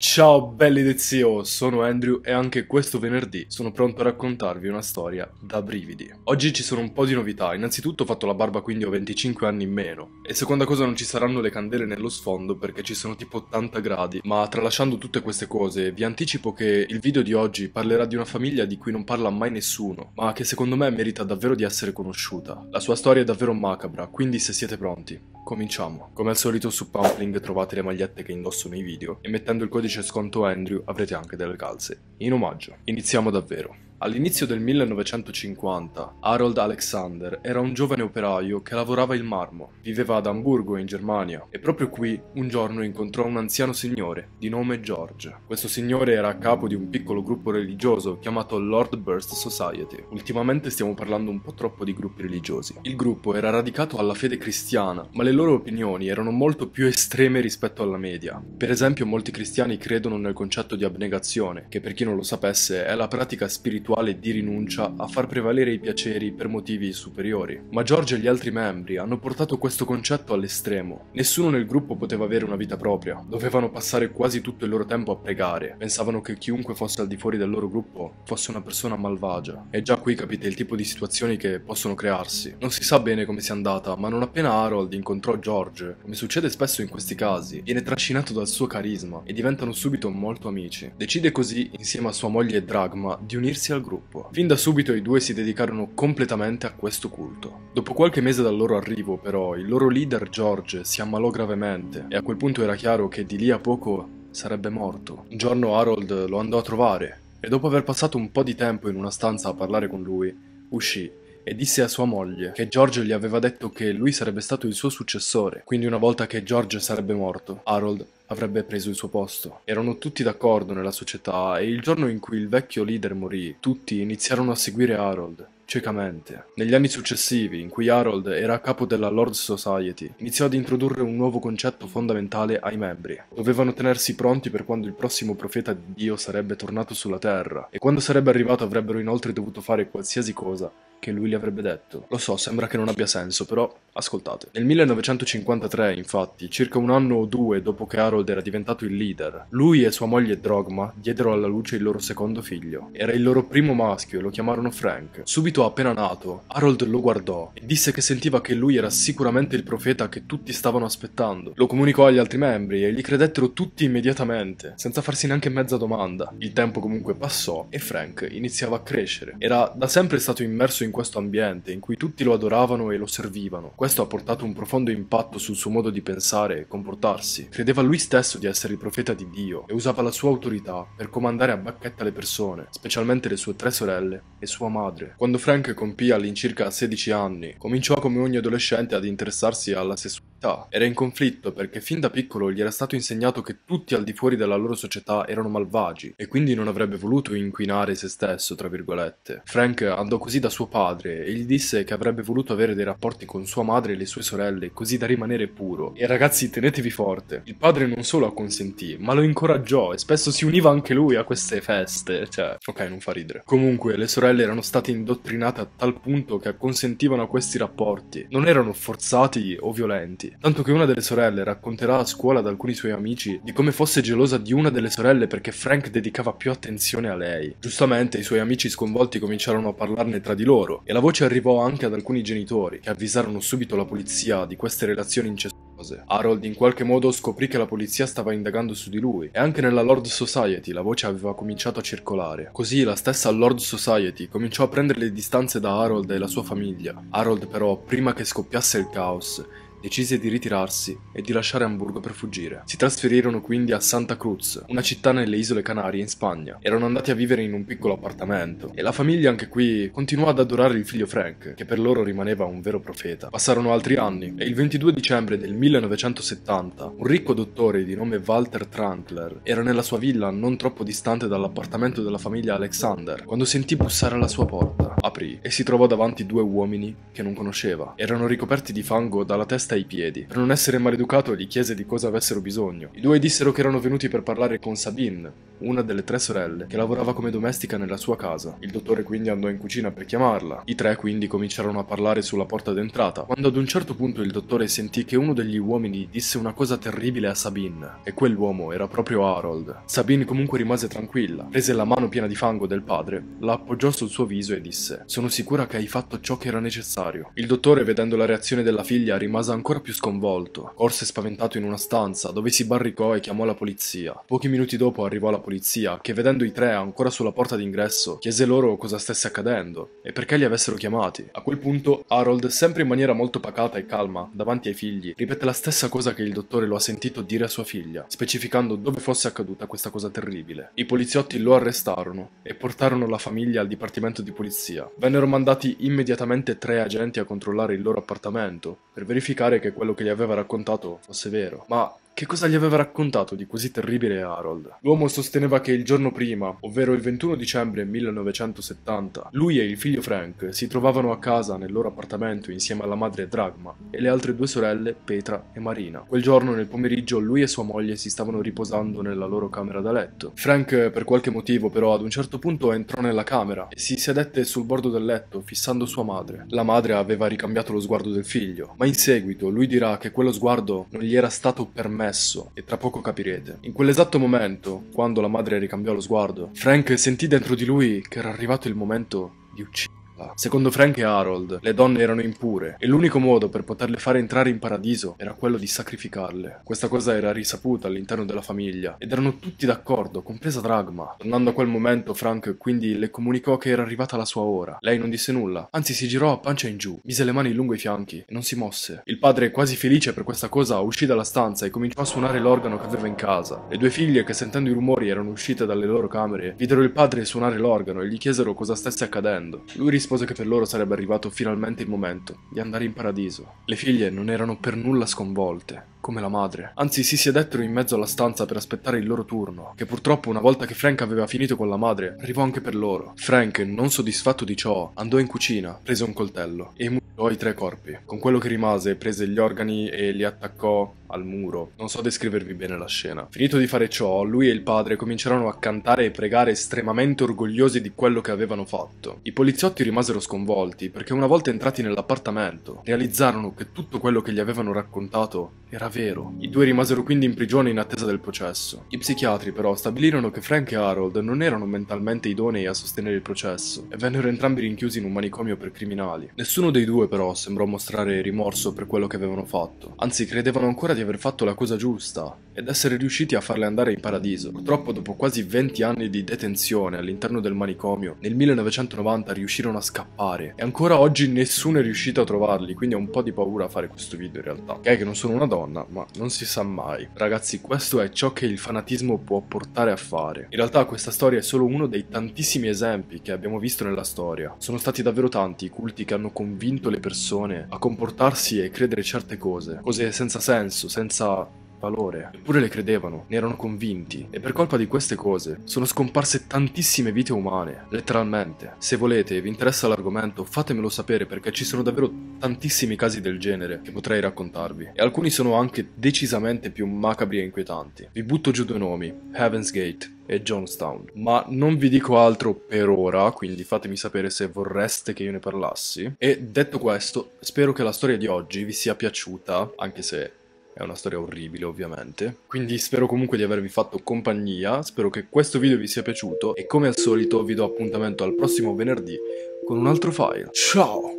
Ciao belli del zio, sono Andrew e anche questo venerdì sono pronto a raccontarvi una storia da brividi. Oggi ci sono un po' di novità, innanzitutto ho fatto la barba quindi ho 25 anni in meno e seconda cosa non ci saranno le candele nello sfondo perché ci sono tipo 80 gradi, ma tralasciando tutte queste cose vi anticipo che il video di oggi parlerà di una famiglia di cui non parla mai nessuno, ma che secondo me merita davvero di essere conosciuta. La sua storia è davvero macabra, quindi se siete pronti, cominciamo. Come al solito su Pumpling trovate le magliette che indosso nei video e mettendo il codice codice sconto Andrew avrete anche delle calze, in omaggio. Iniziamo davvero. All'inizio del 1950, Harold Alexander era un giovane operaio che lavorava il marmo. Viveva ad Amburgo, in Germania, e proprio qui un giorno incontrò un anziano signore di nome George. Questo signore era a capo di un piccolo gruppo religioso chiamato Lord Burst Society. Ultimamente stiamo parlando un po' troppo di gruppi religiosi. Il gruppo era radicato alla fede cristiana, ma le loro opinioni erano molto più estreme rispetto alla media. Per esempio, molti cristiani credono nel concetto di abnegazione, che per chi non lo sapesse è la pratica spirituale rituale di rinuncia a far prevalere i piaceri per motivi superiori. Ma George e gli altri membri hanno portato questo concetto all'estremo. Nessuno nel gruppo poteva avere una vita propria, dovevano passare quasi tutto il loro tempo a pregare, pensavano che chiunque fosse al di fuori del loro gruppo fosse una persona malvagia. E già qui capite il tipo di situazioni che possono crearsi. Non si sa bene come sia andata, ma non appena Harold incontrò George, come succede spesso in questi casi, viene trascinato dal suo carisma e diventano subito molto amici. Decide così, insieme a sua moglie e Dragma, di unirsi al al gruppo. Fin da subito i due si dedicarono completamente a questo culto. Dopo qualche mese dal loro arrivo, però, il loro leader George si ammalò gravemente e a quel punto era chiaro che di lì a poco sarebbe morto. Un giorno Harold lo andò a trovare e dopo aver passato un po' di tempo in una stanza a parlare con lui, uscì e disse a sua moglie che George gli aveva detto che lui sarebbe stato il suo successore, quindi una volta che George sarebbe morto, Harold avrebbe preso il suo posto. Erano tutti d'accordo nella società e il giorno in cui il vecchio leader morì, tutti iniziarono a seguire Harold ciecamente. Negli anni successivi, in cui Harold era a capo della Lord Society, iniziò ad introdurre un nuovo concetto fondamentale ai membri. Dovevano tenersi pronti per quando il prossimo profeta di Dio sarebbe tornato sulla Terra, e quando sarebbe arrivato avrebbero inoltre dovuto fare qualsiasi cosa che lui le avrebbe detto. Lo so, sembra che non abbia senso, però ascoltate. Nel 1953, infatti, circa un anno o due dopo che Harold era diventato il leader, lui e sua moglie Drogma diedero alla luce il loro secondo figlio. Era il loro primo maschio e lo chiamarono Frank. Subito appena nato, Harold lo guardò e disse che sentiva che lui era sicuramente il profeta che tutti stavano aspettando. Lo comunicò agli altri membri e gli credettero tutti immediatamente, senza farsi neanche mezza domanda. Il tempo comunque passò e Frank iniziava a crescere. Era da sempre stato immerso in in questo ambiente in cui tutti lo adoravano e lo servivano. Questo ha portato un profondo impatto sul suo modo di pensare e comportarsi. Credeva lui stesso di essere il profeta di Dio e usava la sua autorità per comandare a bacchetta le persone, specialmente le sue tre sorelle e sua madre. Quando Frank compì all'incirca 16 anni, cominciò come ogni adolescente ad interessarsi alla sessualità città. Era in conflitto perché fin da piccolo gli era stato insegnato che tutti al di fuori della loro società erano malvagi e quindi non avrebbe voluto inquinare se stesso, tra virgolette. Frank andò così da suo padre e gli disse che avrebbe voluto avere dei rapporti con sua madre e le sue sorelle così da rimanere puro. E ragazzi, tenetevi forte. Il padre non solo acconsentì, ma lo incoraggiò e spesso si univa anche lui a queste feste, cioè... Ok, non fa ridere. Comunque, le sorelle erano state indottrinate a tal punto che acconsentivano a questi rapporti. Non erano forzati o violenti parenti, tanto che una delle sorelle racconterà a scuola ad alcuni suoi amici di come fosse gelosa di una delle sorelle perché Frank dedicava più attenzione a lei. Giustamente i suoi amici sconvolti cominciarono a parlarne tra di loro e la voce arrivò anche ad alcuni genitori che avvisarono subito la polizia di queste relazioni incestuose. Harold in qualche modo scoprì che la polizia stava indagando su di lui e anche nella Lord Society la voce aveva cominciato a circolare. Così la stessa Lord Society cominciò a prendere le distanze da Harold e la sua famiglia. Harold però, prima che scoppiasse il caos, decise di ritirarsi e di lasciare Amburgo per fuggire. Si trasferirono quindi a Santa Cruz, una città nelle isole Canarie in Spagna. Erano andati a vivere in un piccolo appartamento e la famiglia anche qui continuò ad adorare il figlio Frank, che per loro rimaneva un vero profeta. Passarono altri anni e il 22 dicembre del 1970 un ricco dottore di nome Walter Trantler era nella sua villa non troppo distante dall'appartamento della famiglia Alexander quando sentì bussare alla sua porta. Aprì e si trovò davanti due uomini che non conosceva. Erano ricoperti di fango dalla testa testa ai piedi. Per non essere maleducato gli chiese di cosa avessero bisogno. I due dissero che erano venuti per parlare con Sabine, una delle tre sorelle, che lavorava come domestica nella sua casa. Il dottore quindi andò in cucina per chiamarla. I tre quindi cominciarono a parlare sulla porta d'entrata, quando ad un certo punto il dottore sentì che uno degli uomini disse una cosa terribile a Sabine, e quell'uomo era proprio Harold. Sabine comunque rimase tranquilla, prese la mano piena di fango del padre, la appoggiò sul suo viso e disse: Sono sicura che hai fatto ciò che era necessario. Il dottore, vedendo la reazione della figlia, rimase ancora più sconvolto. Corse spaventato in una stanza dove si barricò e chiamò la polizia. Pochi minuti dopo arrivò la polizia che vedendo i tre ancora sulla porta d'ingresso chiese loro cosa stesse accadendo e perché li avessero chiamati. A quel punto Harold, sempre in maniera molto pacata e calma, davanti ai figli, ripete la stessa cosa che il dottore lo ha sentito dire a sua figlia, specificando dove fosse accaduta questa cosa terribile. I poliziotti lo arrestarono e portarono la famiglia al dipartimento di polizia. Vennero mandati immediatamente tre agenti a controllare il loro appartamento per verificare che quello che gli aveva raccontato fosse vero, ma che cosa gli aveva raccontato di così terribile Harold? L'uomo sosteneva che il giorno prima, ovvero il 21 dicembre 1970, lui e il figlio Frank si trovavano a casa nel loro appartamento insieme alla madre Dragma e le altre due sorelle Petra e Marina. Quel giorno nel pomeriggio lui e sua moglie si stavano riposando nella loro camera da letto. Frank per qualche motivo però ad un certo punto entrò nella camera e si sedette sul bordo del letto fissando sua madre. La madre aveva ricambiato lo sguardo del figlio, ma in seguito lui dirà che quello sguardo non gli era stato permesso promesso, e tra poco capirete. In quell'esatto momento, quando la madre ricambiò lo sguardo, Frank sentì dentro di lui che era arrivato il momento di uccidere parla. Secondo Frank e Harold, le donne erano impure e l'unico modo per poterle fare entrare in paradiso era quello di sacrificarle. Questa cosa era risaputa all'interno della famiglia ed erano tutti d'accordo, compresa Dragma. Tornando a quel momento, Frank quindi le comunicò che era arrivata la sua ora. Lei non disse nulla, anzi si girò a pancia in giù, mise le mani lungo i fianchi e non si mosse. Il padre, quasi felice per questa cosa, uscì dalla stanza e cominciò a suonare l'organo che aveva in casa. Le due figlie, che sentendo i rumori erano uscite dalle loro camere, videro il padre suonare l'organo e gli chiesero cosa stesse accadendo. Lui rispose rispose che per loro sarebbe arrivato finalmente il momento di andare in paradiso. Le figlie non erano per nulla sconvolte, come la madre. Anzi, si sedettero in mezzo alla stanza per aspettare il loro turno, che purtroppo una volta che Frank aveva finito con la madre, arrivò anche per loro. Frank, non soddisfatto di ciò, andò in cucina, prese un coltello e mutilò i tre corpi. Con quello che rimase, prese gli organi e li attaccò al muro. Non so descrivervi bene la scena. Finito di fare ciò, lui e il padre cominciarono a cantare e pregare estremamente orgogliosi di quello che avevano fatto. I poliziotti rimasero sconvolti perché una volta entrati nell'appartamento realizzarono che tutto quello che gli avevano raccontato era vero. I due rimasero quindi in prigione in attesa del processo. I psichiatri però stabilirono che Frank e Harold non erano mentalmente idonei a sostenere il processo e vennero entrambi rinchiusi in un manicomio per criminali. Nessuno dei due però sembrò mostrare rimorso per quello che avevano fatto, anzi credevano ancora di di aver fatto la cosa giusta ed essere riusciti a farle andare in paradiso. Purtroppo dopo quasi 20 anni di detenzione all'interno del manicomio, nel 1990 riuscirono a scappare e ancora oggi nessuno è riuscito a trovarli, quindi ho un po' di paura a fare questo video in realtà. Che è che non sono una donna, ma non si sa mai. Ragazzi, questo è ciò che il fanatismo può portare a fare. In realtà questa storia è solo uno dei tantissimi esempi che abbiamo visto nella storia. Sono stati davvero tanti i culti che hanno convinto le persone a comportarsi e credere certe cose, cose senza senso, senso, senza valore. Eppure le credevano, ne erano convinti e per colpa di queste cose sono scomparse tantissime vite umane, letteralmente. Se volete e vi interessa l'argomento fatemelo sapere perché ci sono davvero tantissimi casi del genere che potrei raccontarvi e alcuni sono anche decisamente più macabri e inquietanti. Vi butto giù due nomi, Heaven's Gate e Jonestown. Ma non vi dico altro per ora, quindi fatemi sapere se vorreste che io ne parlassi. E detto questo, spero che la storia di oggi vi sia piaciuta, anche se è una storia orribile ovviamente. Quindi spero comunque di avervi fatto compagnia, spero che questo video vi sia piaciuto e come al solito vi do appuntamento al prossimo venerdì con un altro file. Ciao!